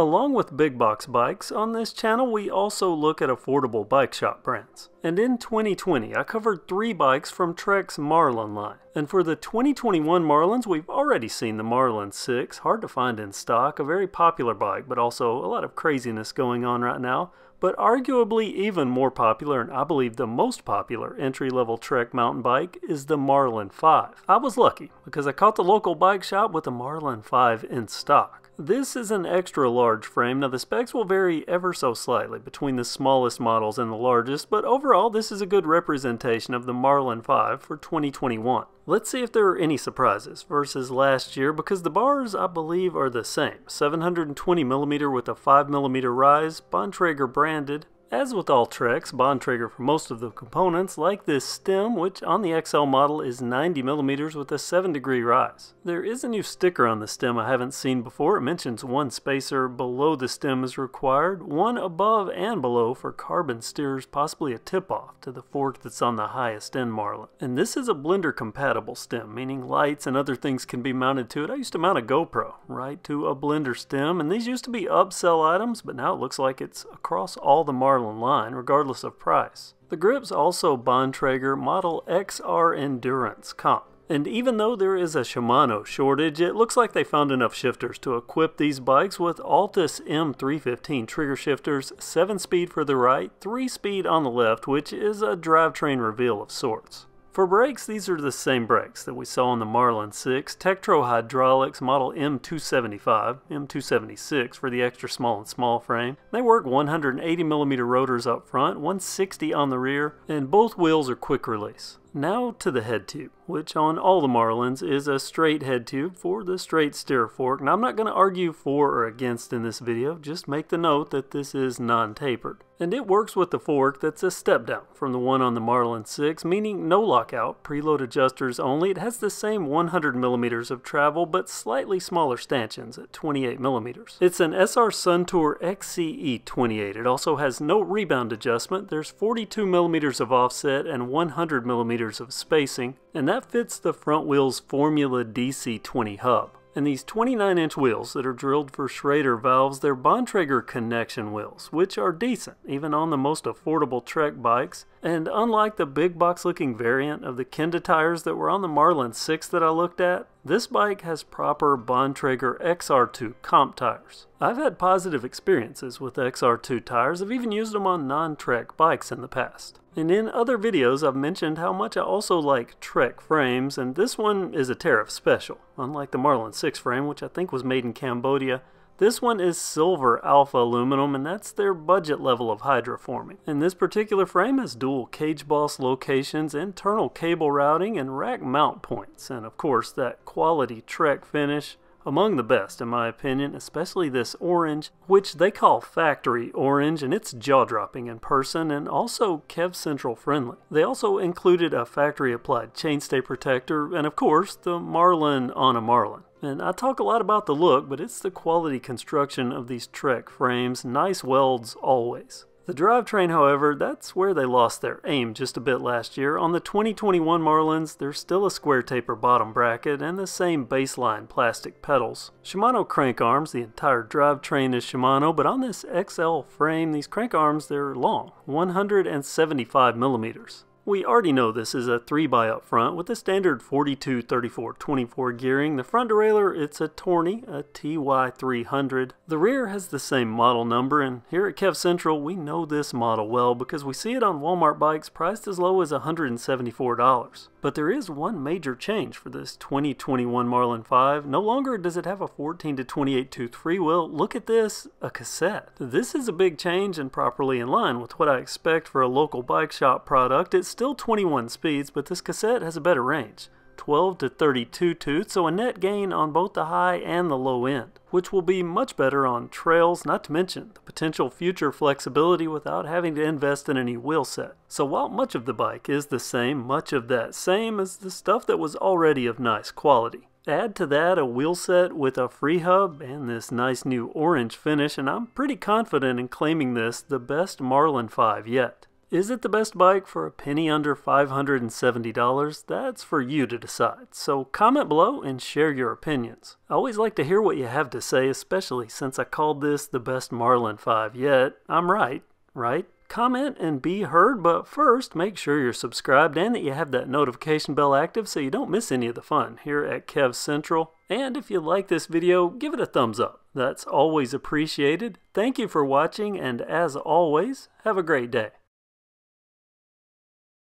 Along with big box bikes, on this channel we also look at affordable bike shop brands. And in 2020, I covered three bikes from Trek's Marlin line. And for the 2021 Marlins, we've already seen the Marlin 6, hard to find in stock, a very popular bike, but also a lot of craziness going on right now. But arguably even more popular, and I believe the most popular entry-level Trek mountain bike is the Marlin 5. I was lucky because I caught the local bike shop with the Marlin 5 in stock. This is an extra large frame. Now the specs will vary ever so slightly between the smallest models and the largest, but overall this is a good representation of the Marlin 5 for 2021. Let's see if there are any surprises versus last year because the bars I believe are the same. 720mm with a 5mm rise, Bontrager branded, as with all Trex, bond trigger for most of the components, like this stem, which on the XL model is 90 millimeters with a 7 degree rise. There is a new sticker on the stem I haven't seen before. It mentions one spacer below the stem is required, one above and below for carbon steers, possibly a tip-off to the fork that's on the highest end Marlin. And this is a blender compatible stem, meaning lights and other things can be mounted to it. I used to mount a GoPro right to a blender stem, and these used to be upsell items, but now it looks like it's across all the Marlin Marlin line, regardless of price. The grips also Bontrager Model XR Endurance comp. And even though there is a Shimano shortage, it looks like they found enough shifters to equip these bikes with Altus M315 trigger shifters, 7 speed for the right, 3 speed on the left, which is a drivetrain reveal of sorts. For brakes, these are the same brakes that we saw on the Marlin 6, Tektro Hydraulics model M275, M276 for the extra small and small frame. They work 180mm rotors up front, 160 on the rear, and both wheels are quick release. Now to the head tube, which on all the Marlins is a straight head tube for the straight steer fork. Now I'm not going to argue for or against in this video, just make the note that this is non-tapered. And it works with the fork that's a step down from the one on the Marlin 6, meaning no lockout, preload adjusters only. It has the same 100 millimeters of travel, but slightly smaller stanchions at 28 millimeters. It's an SR Suntour XCE28. It also has no rebound adjustment. There's 42 millimeters of offset and 100 millimeters of spacing, and that fits the front wheel's Formula DC20 hub. And these 29 inch wheels that are drilled for Schrader valves, they're Bontrager connection wheels, which are decent, even on the most affordable Trek bikes. And unlike the big box looking variant of the Kenda tires that were on the Marlin 6 that I looked at, this bike has proper Bontrager XR2 comp tires. I've had positive experiences with XR2 tires, I've even used them on non-Trek bikes in the past. And in other videos I've mentioned how much I also like Trek frames, and this one is a Tariff special. Unlike the Marlin 6 frame, which I think was made in Cambodia, this one is silver alpha aluminum and that's their budget level of hydroforming. And this particular frame has dual cage boss locations, internal cable routing, and rack mount points. And of course that quality Trek finish among the best in my opinion, especially this orange, which they call factory orange, and it's jaw-dropping in person and also Kev Central friendly. They also included a factory applied chainstay protector and of course the Marlin on a Marlin. And I talk a lot about the look, but it's the quality construction of these Trek frames. Nice welds always. The drivetrain, however, that's where they lost their aim just a bit last year. On the 2021 Marlins, there's still a square taper bottom bracket and the same baseline plastic pedals. Shimano crank arms, the entire drivetrain is Shimano, but on this XL frame, these crank arms, they're long, 175 millimeters. We already know this is a 3 by up front with a standard 42 34 24 gearing. The front derailleur, it's a Torney, a TY300. The rear has the same model number, and here at Kev Central, we know this model well because we see it on Walmart bikes priced as low as $174. But there is one major change for this 2021 Marlin 5. No longer does it have a 14 to 28 tooth freewheel. Look at this, a cassette. This is a big change and properly in line with what I expect for a local bike shop product. It's still 21 speeds, but this cassette has a better range, 12 to 32 toots, so a net gain on both the high and the low end, which will be much better on trails, not to mention the potential future flexibility without having to invest in any wheel set. So while much of the bike is the same, much of that same as the stuff that was already of nice quality. Add to that a wheel set with a free hub and this nice new orange finish and I'm pretty confident in claiming this the best Marlin 5 yet. Is it the best bike for a penny under $570? That's for you to decide. So comment below and share your opinions. I always like to hear what you have to say, especially since I called this the best Marlin 5 yet. I'm right, right? Comment and be heard, but first make sure you're subscribed and that you have that notification bell active so you don't miss any of the fun here at Kev Central. And if you like this video, give it a thumbs up. That's always appreciated. Thank you for watching and as always, have a great day.